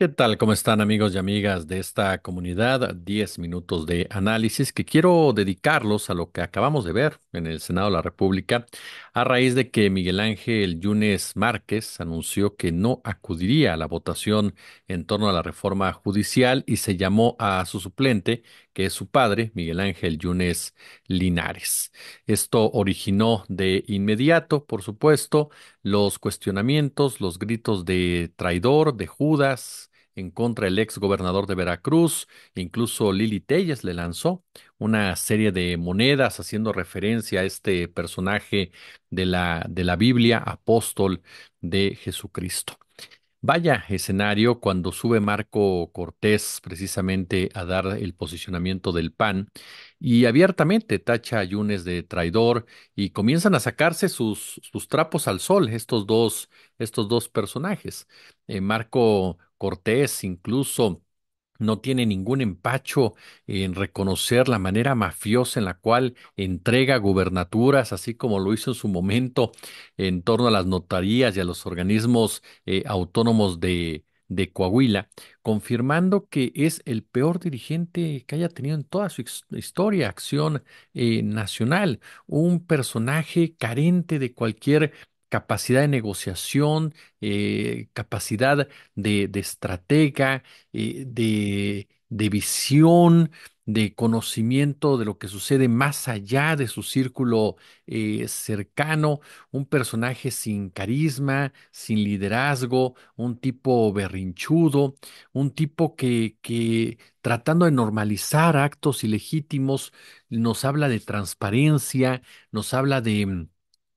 ¿Qué tal? ¿Cómo están amigos y amigas de esta comunidad? Diez minutos de análisis que quiero dedicarlos a lo que acabamos de ver en el Senado de la República a raíz de que Miguel Ángel Yunes Márquez anunció que no acudiría a la votación en torno a la reforma judicial y se llamó a su suplente, que es su padre, Miguel Ángel Yunes Linares. Esto originó de inmediato, por supuesto, los cuestionamientos, los gritos de traidor, de Judas, en contra del ex gobernador de Veracruz. Incluso Lili Telles le lanzó una serie de monedas haciendo referencia a este personaje de la, de la Biblia, apóstol de Jesucristo. Vaya escenario cuando sube Marco Cortés precisamente a dar el posicionamiento del PAN y abiertamente tacha a Yunes de traidor y comienzan a sacarse sus, sus trapos al sol estos dos, estos dos personajes. Eh, Marco Cortés incluso no tiene ningún empacho en reconocer la manera mafiosa en la cual entrega gubernaturas, así como lo hizo en su momento en torno a las notarías y a los organismos eh, autónomos de, Coahuila, confirmando que es el peor dirigente que haya tenido en toda su historia, acción eh, nacional, un personaje carente de cualquier capacidad de negociación, eh, capacidad de, estratega, eh, de, visión, de conocimiento de lo que sucede más allá de su círculo eh, cercano, un personaje sin carisma, sin liderazgo, un tipo berrinchudo, un tipo que tratando de normalizar actos ilegítimos, nos habla de transparencia, nos habla de mm,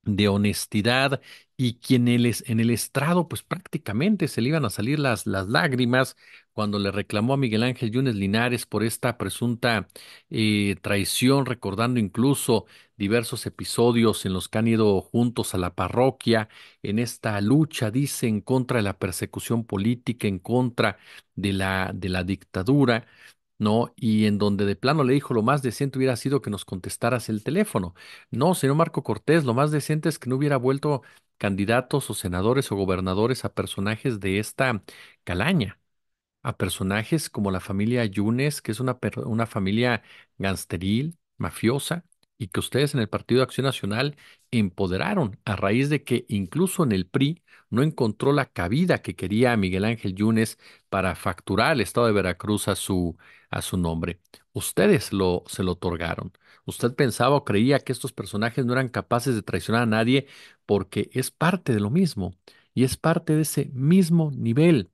de honestidad y quien en el estrado pues prácticamente se le iban a salir las, las lágrimas cuando le reclamó a Miguel Ángel Yunes Linares por esta presunta eh, traición, recordando incluso diversos episodios en los que han ido juntos a la parroquia, en esta lucha, dice, en contra de la persecución política, en contra de la, de la dictadura. ¿no? Y en donde de plano le dijo, lo más decente hubiera sido que nos contestaras el teléfono. No, señor Marco Cortés, lo más decente es que no hubiera vuelto candidatos o senadores o gobernadores a personajes de esta calaña, a personajes como la familia Yunes, que es una, una familia gansteril, mafiosa, y que ustedes en el Partido de Acción Nacional empoderaron a raíz de que incluso en el PRI no encontró la cabida que quería Miguel Ángel Yunes para facturar el Estado de Veracruz a su, a su nombre. Ustedes lo, se lo otorgaron. Usted pensaba o creía que estos personajes no eran capaces de traicionar a nadie porque es parte de lo mismo y es parte de ese mismo nivel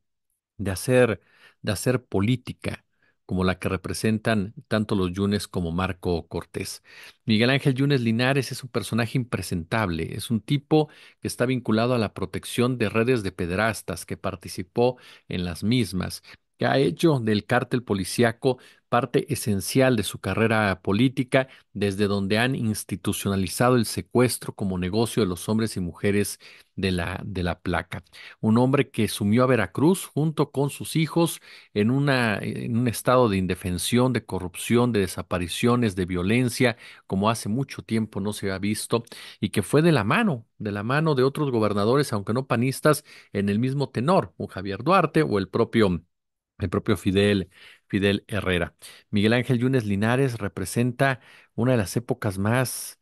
de hacer, de hacer política como la que representan tanto los Yunes como Marco Cortés. Miguel Ángel Yunes Linares es un personaje impresentable, es un tipo que está vinculado a la protección de redes de pedrastas que participó en las mismas, que ha hecho del cártel policíaco parte esencial de su carrera política, desde donde han institucionalizado el secuestro como negocio de los hombres y mujeres de la, de la placa. Un hombre que sumió a Veracruz junto con sus hijos en, una, en un estado de indefensión, de corrupción, de desapariciones, de violencia, como hace mucho tiempo no se ha visto, y que fue de la mano, de la mano de otros gobernadores, aunque no panistas, en el mismo tenor, un Javier Duarte o el propio el propio Fidel, Fidel Herrera. Miguel Ángel Yunes Linares representa una de las épocas más,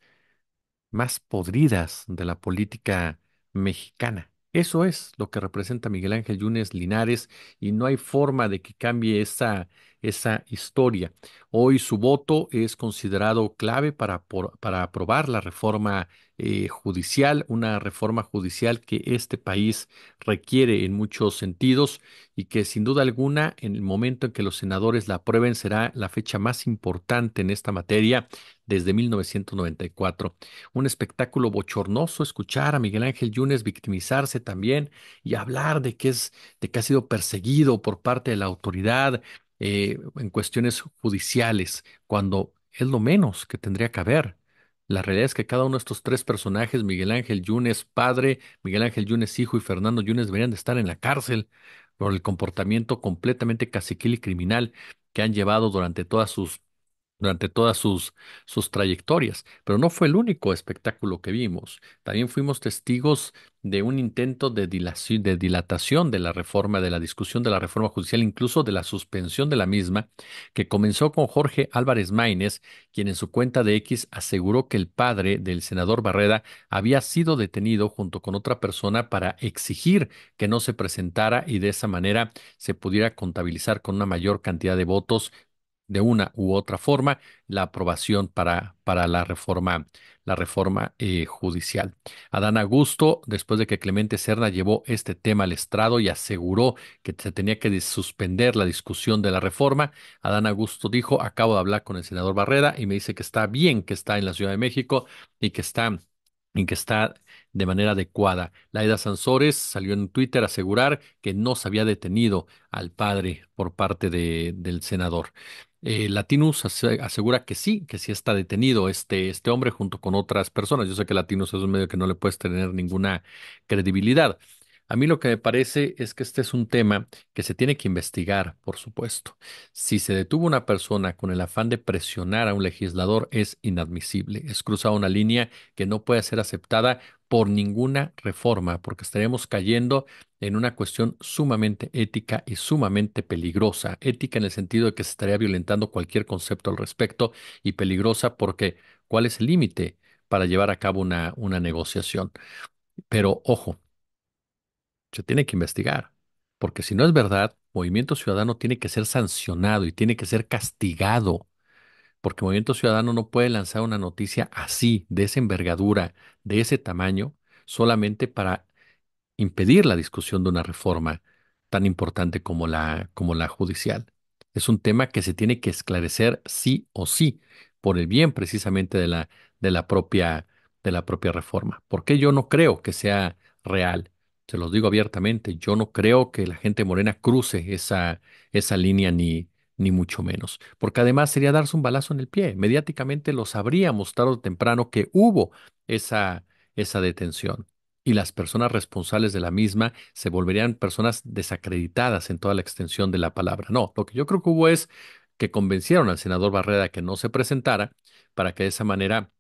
más podridas de la política mexicana. Eso es lo que representa Miguel Ángel Yunes Linares y no hay forma de que cambie esa, esa historia. Hoy su voto es considerado clave para, para aprobar la reforma eh, judicial, una reforma judicial que este país requiere en muchos sentidos y que sin duda alguna en el momento en que los senadores la aprueben será la fecha más importante en esta materia desde 1994. Un espectáculo bochornoso escuchar a Miguel Ángel Yunes victimizarse también y hablar de que es de que ha sido perseguido por parte de la autoridad, eh, en cuestiones judiciales, cuando es lo menos que tendría que haber. La realidad es que cada uno de estos tres personajes, Miguel Ángel Yunes padre, Miguel Ángel Yunes hijo y Fernando Yunes deberían de estar en la cárcel por el comportamiento completamente caciquil y criminal que han llevado durante todas sus durante todas sus, sus trayectorias. Pero no fue el único espectáculo que vimos. También fuimos testigos de un intento de, de dilatación de la reforma, de la discusión de la reforma judicial, incluso de la suspensión de la misma, que comenzó con Jorge Álvarez Maínez, quien en su cuenta de X aseguró que el padre del senador Barreda había sido detenido junto con otra persona para exigir que no se presentara y de esa manera se pudiera contabilizar con una mayor cantidad de votos de una u otra forma la aprobación para, para la reforma, la reforma eh, judicial. Adán Augusto, después de que Clemente Serna llevó este tema al estrado y aseguró que se tenía que suspender la discusión de la reforma, Adán Augusto dijo, acabo de hablar con el senador Barrera y me dice que está bien que está en la Ciudad de México y que está que está de manera adecuada. Laida Sansores salió en Twitter a asegurar que no se había detenido al padre por parte de, del senador. Eh, Latinus asegura que sí, que sí está detenido este, este hombre junto con otras personas. Yo sé que Latinus es un medio que no le puedes tener ninguna credibilidad. A mí lo que me parece es que este es un tema que se tiene que investigar, por supuesto. Si se detuvo una persona con el afán de presionar a un legislador es inadmisible, es cruzada una línea que no puede ser aceptada por ninguna reforma, porque estaríamos cayendo en una cuestión sumamente ética y sumamente peligrosa. Ética en el sentido de que se estaría violentando cualquier concepto al respecto y peligrosa porque ¿cuál es el límite para llevar a cabo una, una negociación? Pero ojo, se tiene que investigar, porque si no es verdad, Movimiento Ciudadano tiene que ser sancionado y tiene que ser castigado porque Movimiento Ciudadano no puede lanzar una noticia así, de esa envergadura, de ese tamaño, solamente para impedir la discusión de una reforma tan importante como la, como la judicial. Es un tema que se tiene que esclarecer sí o sí, por el bien precisamente de la, de la propia, de la propia reforma. Porque yo no creo que sea real, se los digo abiertamente, yo no creo que la gente morena cruce esa, esa línea ni, ni mucho menos, porque además sería darse un balazo en el pie. Mediáticamente los habría mostrado temprano que hubo esa, esa detención y las personas responsables de la misma se volverían personas desacreditadas en toda la extensión de la palabra. No, lo que yo creo que hubo es que convencieron al senador Barrera que no se presentara para que de esa manera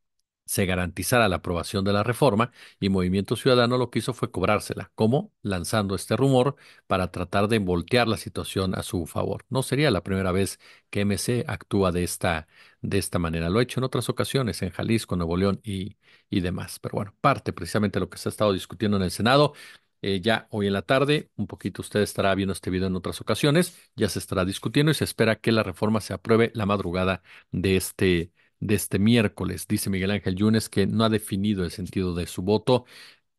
se garantizara la aprobación de la reforma y Movimiento Ciudadano lo que hizo fue cobrársela, como lanzando este rumor para tratar de voltear la situación a su favor. No sería la primera vez que MC actúa de esta, de esta manera. Lo ha hecho en otras ocasiones, en Jalisco, Nuevo León y, y demás. Pero bueno, parte precisamente de lo que se ha estado discutiendo en el Senado. Eh, ya hoy en la tarde, un poquito usted estará viendo este video en otras ocasiones, ya se estará discutiendo y se espera que la reforma se apruebe la madrugada de este, de este miércoles. Dice Miguel Ángel Yunes que no ha definido el sentido de su voto.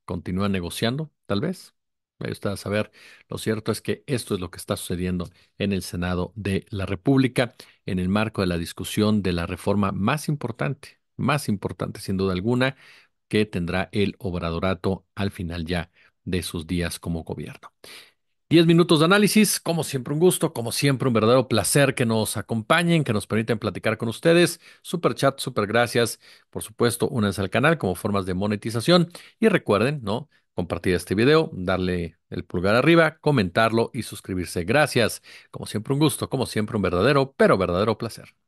Continúa negociando, tal vez. me está a saber. Lo cierto es que esto es lo que está sucediendo en el Senado de la República en el marco de la discusión de la reforma más importante, más importante sin duda alguna, que tendrá el obradorato al final ya de sus días como gobierno. Diez minutos de análisis, como siempre un gusto, como siempre un verdadero placer que nos acompañen, que nos permiten platicar con ustedes. Super chat, super gracias. Por supuesto, únanse al canal como formas de monetización y recuerden, ¿no? Compartir este video, darle el pulgar arriba, comentarlo y suscribirse. Gracias. Como siempre un gusto, como siempre un verdadero, pero verdadero placer.